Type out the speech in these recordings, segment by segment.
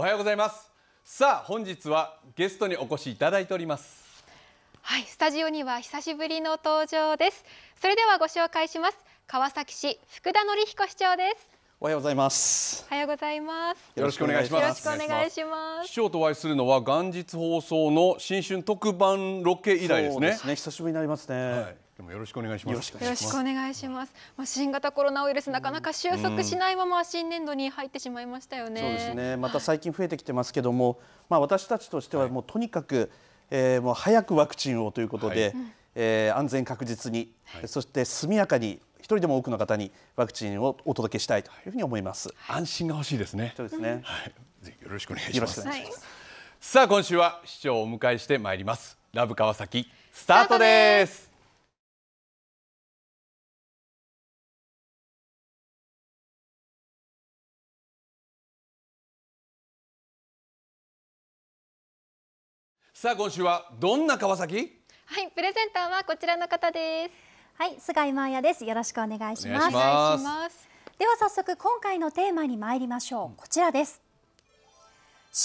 おはようございますさあ本日はゲストにお越しいただいておりますはいスタジオには久しぶりの登場ですそれではご紹介します川崎市福田紀彦市長ですおはようございますおはようございますよろしくお願いしますよろしくお願いします市長とお会いするのは元日放送の新春特番ロケ以来ですね、ね、久しぶりになりますね、はいでもよろしくお願いします。よろしくお願いします。まあ新型コロナウイルスなかなか収束しないまま新年度に入ってしまいましたよね。うん、そうですね。また最近増えてきてますけども、まあ私たちとしてはもうとにかく、はい、えー、もう早くワクチンをということで、はい、えー、安全確実に、はい、そして速やかに一人でも多くの方にワクチンをお届けしたいというふうに思います。安心が欲しいですね。そうですね。はい。よろしくお願いします。ますさあ今週は市長をお迎えしてまいります。ラブ川崎スタートです。さあ今週はどんな川崎はいプレゼンターはこちらの方ですはい菅井真也ですよろしくお願いしますでは早速今回のテーマに参りましょうこちらです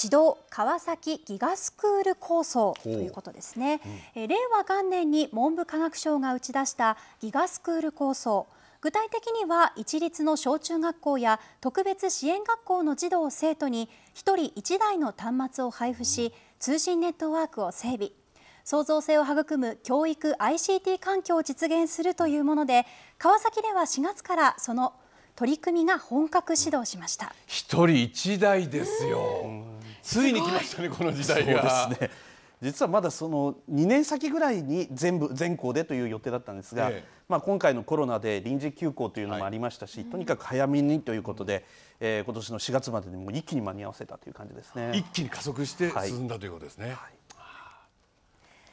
指導川崎ギガスクール構想ということですね、うん、令和元年に文部科学省が打ち出したギガスクール構想具体的には一律の小中学校や特別支援学校の児童生徒に一人一台の端末を配布し、通信ネットワークを整備創造性を育む教育 ICT 環境を実現するというもので川崎では4月からその取り組みが本格始動しました一人一台ですよついに来ましたねこの時代がそうですね実はまだその2年先ぐらいに全部全校でという予定だったんですが、ええ、まあ、今回のコロナで臨時休校というのもありましたし、はい、とにかく早めにということで、えー、今年の4月までにも一気に間に合わせたという感じですね一気に加速して進んだ、ということですね。はい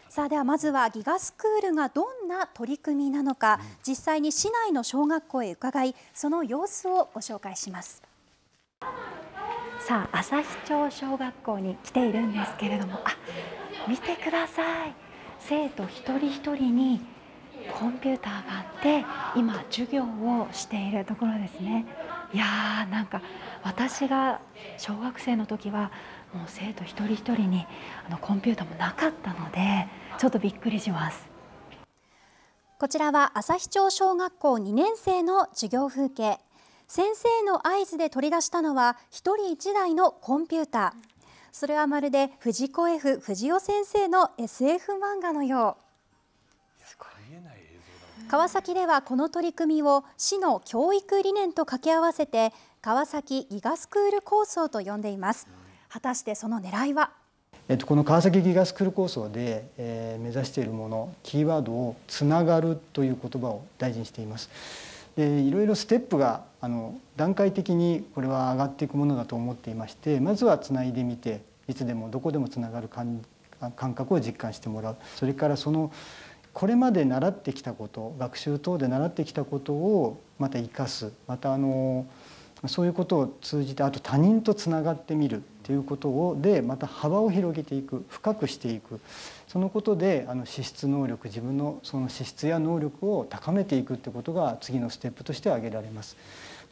さあではまずはギガスクールがどんな取り組みなのか、実際に市内の小学校へ伺いその様子をご紹介しますさあ朝日町小学校に来ているんですけれどもあ見てください生徒一人一人にコンピューターがあって今授業をしているところですねいやーなんか私が小学生の時はもう生徒一人一人にあのコンピューターもなかったのでちょっとびっくりしますこちらは朝日町小学校2年生の授業風景先生の合図で取り出したのは1人1台のコンピューターそれはまるで藤子 F 藤尾先生の SF 漫画のよう川崎ではこの取り組みを市の教育理念と掛け合わせて川崎ギガスクール構想と呼んでいます果たしてその狙いはえっと、この川崎ギガスクール構想で、えー、目指しているものキーワードを「つながる」という言葉を大事にしています。でいろいろステップがあの段階的にこれは上がっていくものだと思っていましてまずはつないでみていつでもどこでもつながる感覚を実感してもらうそれからそのこれまで習ってきたこと学習等で習ってきたことをまた生かすまたあのそういうことを通じてあと他人とつながってみるっていうことをでまた幅を広げていく深くしていくそのことであの資質能力自分のその資質や能力を高めていくってことが次のステップとして挙げられます。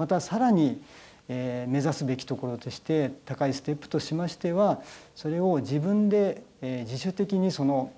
またさらに目指すべきところとして高いステップとしましてはそれを自分で自主的にその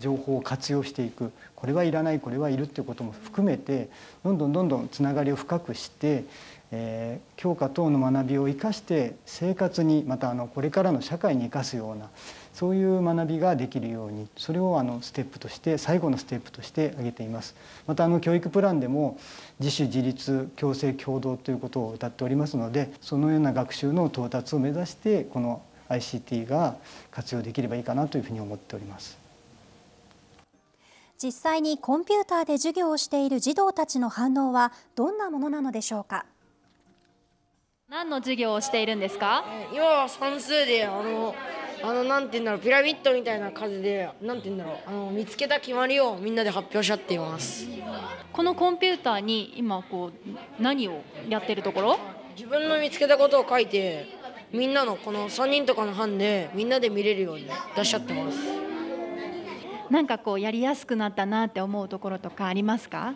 情報を活用していくこれはいらないこれはいるっていうことも含めてどんどんどんどんつながりを深くして、えー、教科等の学びを生かして生活にまたあのこれからの社会に生かすようなそういう学びができるようにそれをあのステップとして最後のステップとして挙げていますまたあの教育プランでも自主自立共生共同ということを謳っておりますのでそのような学習の到達を目指してこの ICT が活用できればいいかなというふうに思っております。実際にコンピューターで授業をしている児童たちの反応はどんなものなのでしょうか何の授業をしているんですか今は算数であのあのなんて言うんだろうピラミッドみたいな数でなんて言うんだろうあの見つけた決まりをみんなで発表しちゃっていますこのコンピューターに今こう何をやってるところ自分の見つけたことを書いてみんなのこの3人とかの班でみんなで見れるように出しちゃってますなんかこうやりやすくなったなって思うところとかありますか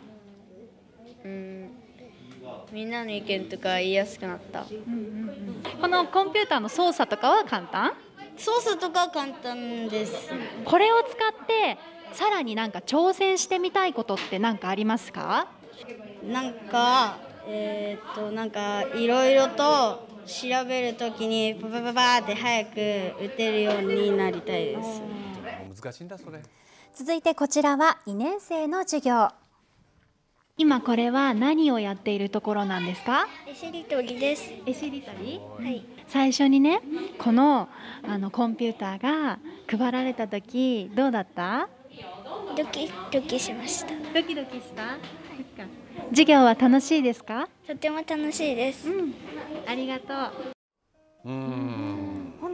うんみんなの意見とか言いやすくなった、うんうんうん、このコンピューターの操作とかは簡単操作とか簡単ですこれを使ってさらになんか挑戦してみたいことって何かありますかなんかえー、っとなんかいろいろと調べるときにパパパパって早く打てるようになりたいです難しいんだそれ。続いてこちらは2年生の授業今これは何をやっているところなんですかエシリトリですエシリトリはい最初にねこのあのコンピューターが配られた時どうだったドキドキしましたドキドキした、はい、授業は楽しいですかとても楽しいです、うん、ありがとううん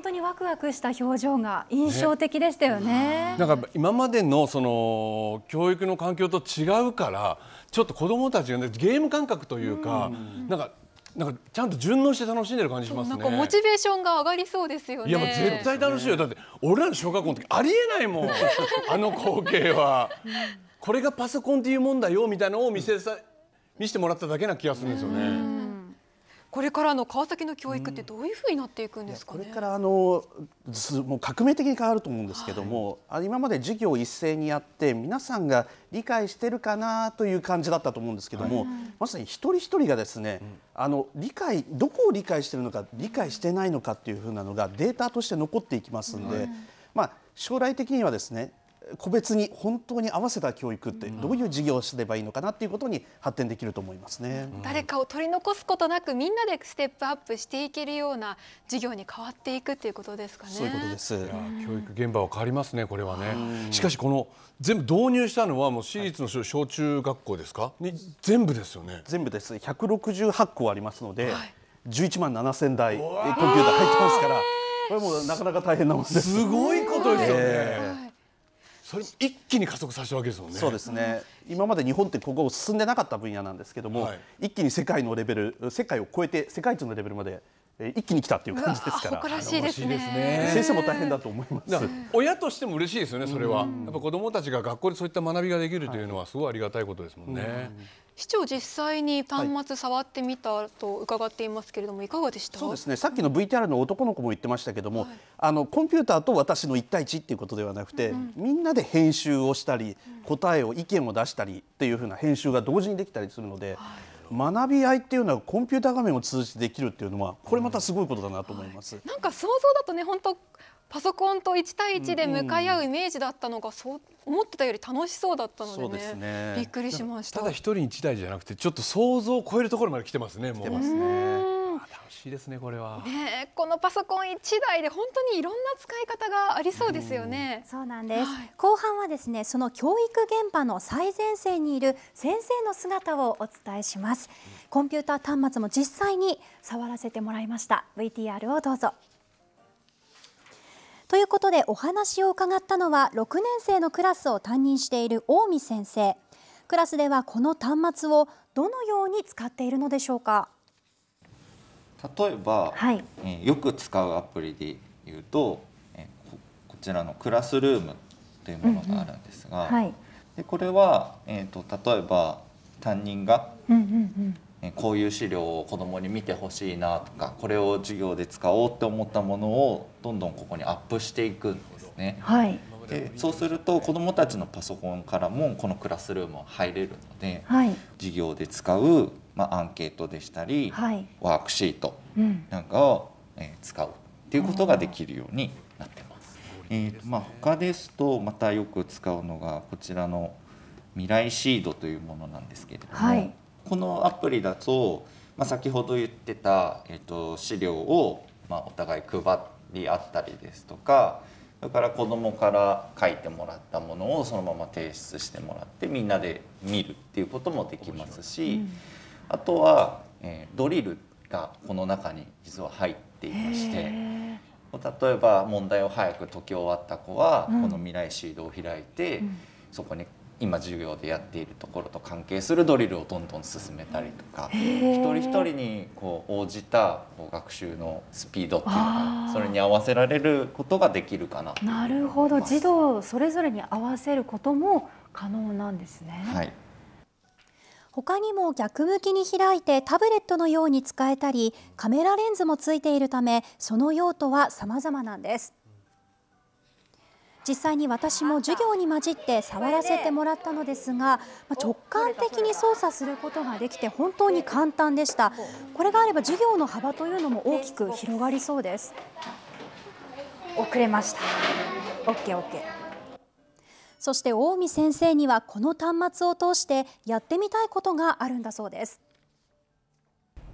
当にわくわくした表情が印象的でしたよね。なんか今までのその教育の環境と違うからちょっと子供たちが、ね、ゲーム感覚というか、うん、なんかなんかちゃんと順応して楽しんでる感じしますね。モチベーションが上がりそうですよね。いやもう絶対楽しいよ。だって俺らの小学校の時ありえないもん。あの光景は。これがパソコンっていうもんだよみたいなのを見せさ見せてもらっただけな気がするんですよね。これからの川崎の教育ってどういうふうになっていくんですか、ね、これからあのもう革命的に変わると思うんですけども、はい、今まで授業を一斉にやって皆さんが理解してるかなという感じだったと思うんですけども、はい、まさに一人一人がですね、うん、あの理解どこを理解してるのか理解してないのかっていうふうなのがデータとして残っていきますんで、まあ将来的にはですね個別に本当に合わせた教育ってどういう事業をすればいいのかなっていうことに発展できると思いますね。誰かを取り残すことなくみんなでステップアップしていけるような事業に変わっていくっていうことですかね。そういうことです。教育現場は変わりますねこれはね。しかしこの全部導入したのはもう私立の小中学校ですか、に全部ですよね。全部です。168校ありますので、はい、11万7千台コンピューター入ってますから。これもなかなか大変なもんです。すごいことですよね。えーそれ一気に加速させわけですもんね。そうですね。今まで日本ってここ進んでなかった分野なんですけども、はい、一気に世界のレベル、世界を超えて世界一のレベルまで一気に来たっていう感じですから。誇らしいですね。先生も大変だと思います。親としても嬉しいですよね。それは、やっぱ子どもたちが学校でそういった学びができるというのはすごいありがたいことですもんね。うん市長実際に端末触ってみたと伺っていますけれども、はい、いかがでしたそうですねさっきの VTR の男の子も言ってましたけども、はい、あのコンピューターと私の1対1っていうことではなくて、うん、みんなで編集をしたり、答えを意見を出したりっていうふうな編集が同時にできたりするので、はい、学び合いっていうのはコンピューター画面を通じてできるっていうのはこれまたすごいことだなと思います。うん、なんか想像だとね本当パソコンと1対1で向かい合うイメージだったのが、そう思ってたより楽しそうだったので、ねでね、びっくりしましたただ一人一台じゃなくてちょっと想像を超えるところまで来てますねもう来てますね楽しいですねこれはねこのパソコン1台で本当にいろんな使い方がありそうですよね、そうなんです、はい、後半はですねその教育現場の最前線にいる先生の姿をお伝えします、コンピューター端末も実際に触らせてもらいました VTR をどうぞということでお話を伺ったのは6年生のクラスを担任している近江先生クラスではこの端末をどのように使っているのでしょうか例えば、はい、えよく使うアプリで言うと、えこちらのクラスルームというものがあるんですが、うんうんはい、でこれは、えーと例えば担任が、うんうんうんこういう資料を子どもに見てほしいなとかこれを授業で使おうって思ったものをどんどんここにアップしていくんですね。はい、でそうすると子どもたちのパソコンからもこのクラスルーム入れるので、はい、授業で使う、まあ、アンケートでしたり、はい、ワークシートなんかを、え使うっていうことができるようになってます。えーまあ、他ですとまたよく使うのがこちらの未来シードというものなんですけれども。このアプリだと、まあ、先ほど言ってた、えー、と資料を、まあ、お互い配り合ったりですとかそれから子どもから書いてもらったものをそのまま提出してもらってみんなで見るっていうこともできますし、うん、あとは、えー、ドリルがこの中に実は入っていまして。例えば問題を早く解き終わった子は、この未来シードを開いて、そこに今授業でやっているところと関係するドリルをどんどん進めたりとか一人一人にこう応じたこう学習のスピードっていうかそれに合わせられることができるかななるほど児童それぞれに合わせることも可能なんですね。はい他にも逆向きに開いてタブレットのように使えたりカメラレンズもついているためその用途は様々なんです実際に私も授業に混じって触らせてもらったのですが、ま直感的に操作することができて本当に簡単でしたこれがあれば授業の幅というのも大きく広がりそうです遅れました OKOK そして近江先生にはこの端末を通してやってみたいことがあるんだそうです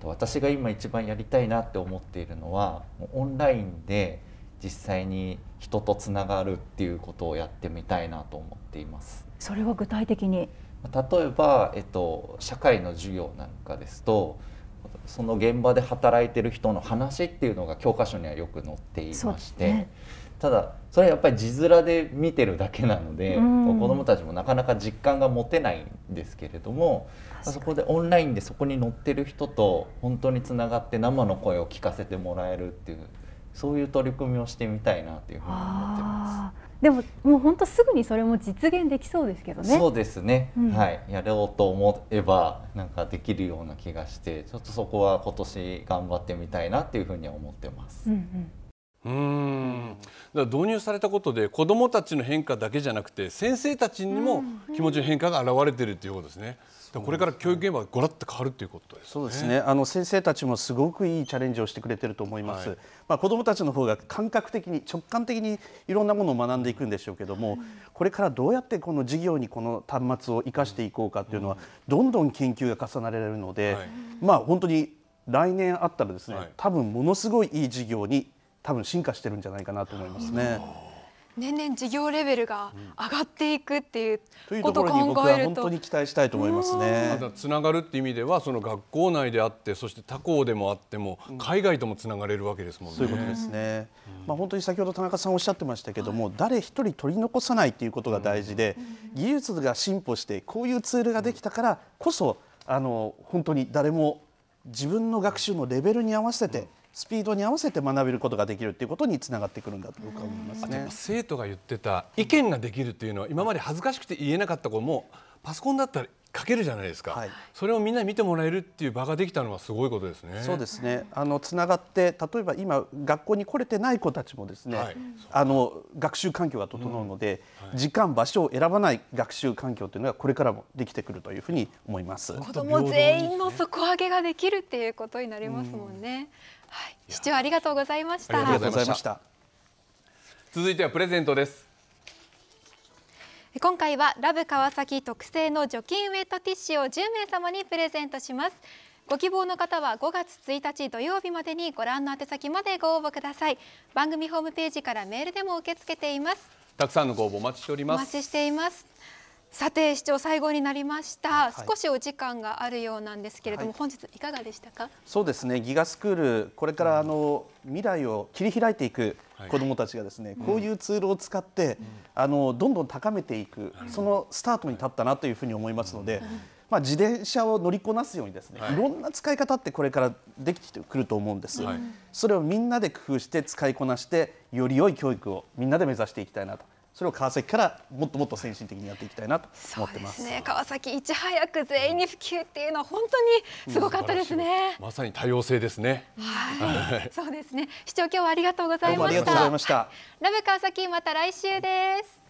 私が今一番やりたいなって思っているのはオンラインで実際に人とつながるっていうことをやってみたいなと思っています。それは具体的に例えば、えっと、社会の授業なんかですとその現場で働いてる人の話っていうのが教科書にはよく載っていまして、ただそれはやっぱり字面で見てるだけなので、子どもたちもなかなか実感が持てないんですけれどもそこでオンラインでそこに載ってる人と本当につながって生の声を聞かせてもらえるっていうそういう取り組みをしてみたいなというふうに思ってます。でももう本当すぐにそれも実現できそうですけどね。そうですね。うん、はい、やろうと思えばなんかできるような気がして、ちょっとそこは今年頑張ってみたいなというふうに思ってます。うんうんうん導入されたことで子どもたちの変化だけじゃなくて先生たちにも気持ちの変化が表れているということですね。これから教育現場がごらっと変わるということです、ね、そうですね。あの先生たちもすごくいいチャレンジをしてくれてると思います。はい、まあ子どもたちの方が感覚的に直感的にいろんなものを学んでいくんでしょうけども、これからどうやってこの授業にこの端末を生かしていこうかというのは、どんどん研究が重ねられるので、はい、まあ本当に来年あったらですね、はい、多分ものすごいいい授業に多分進化してるんじゃないかなと思いますね。年々事業レベルが上がっていくっていうことを考えると、うん、と僕は本当に期待したいと思いますね。ま、つながるって意味ではその学校内であってそして他校でもあっても海外ともつながれるわけですもんね。そういうことですね。うん、まあ本当に先ほど田中さんおっしゃってましたけども、はい、誰一人取り残さないっていうことが大事で、うん、技術が進歩してこういうツールができたからこそあの本当に誰も自分の学習のレベルに合わせて、スピードに合わせて学べることができるっていうことにつながってくるんだと僕は思いますね。生徒が言ってた意見ができるっていうのは今まで恥ずかしくて言えなかった子もパソコンだったら書けるじゃないですか、はい、それをみんな見てもらえるっていう場ができたのはすごいことですね。そうですねあのつながって例えば今学校に来れてない子たちもですね、はい、あの学習環境が整うので、うんはい、時間場所を選ばない学習環境というのがこれからもできてくるというふうに思います子ども全員の底上げができるっていうことになりますもんね。うん視聴ありがとうございました。ありがとうございました続いてはプレゼントです。今回はラブ川崎特製の除菌ウェットティッシュを10名様にプレゼントします。ご希望の方は5月1日土曜日までにご覧の宛先までご応募ください。番組ホームページからメールでも受け付けています。たくさんのご応募お待ちしております。お待ちしています。さて市長最後になりました、はい、少しお時間があるようなんですけれども、はい、本日いかがでしたかそうですねギガスクールこれからあの、うん、未来を切り開いていく子どもたちがですね、はい、こういうツールを使って、うん、あのどんどん高めていく、うん、そのスタートに立ったなというふうに思いますので、まあ、自転車を乗りこなすようにですね、い、ろんな使い方ってこれからできてくると思うんです、それをみんなで工夫して使いこなしてより良い教育をみんなで目指していきたいなとそれを川崎からもっともっと先進的にやっていきたいなと思ってます。すね、川崎いち早く全員に普及っていうのは本当にすごかったですね。うん、まさに多様性ですね。はい、そうですね。視聴今日はありがとうございました。ありがとうございました。ラブ川崎また来週です。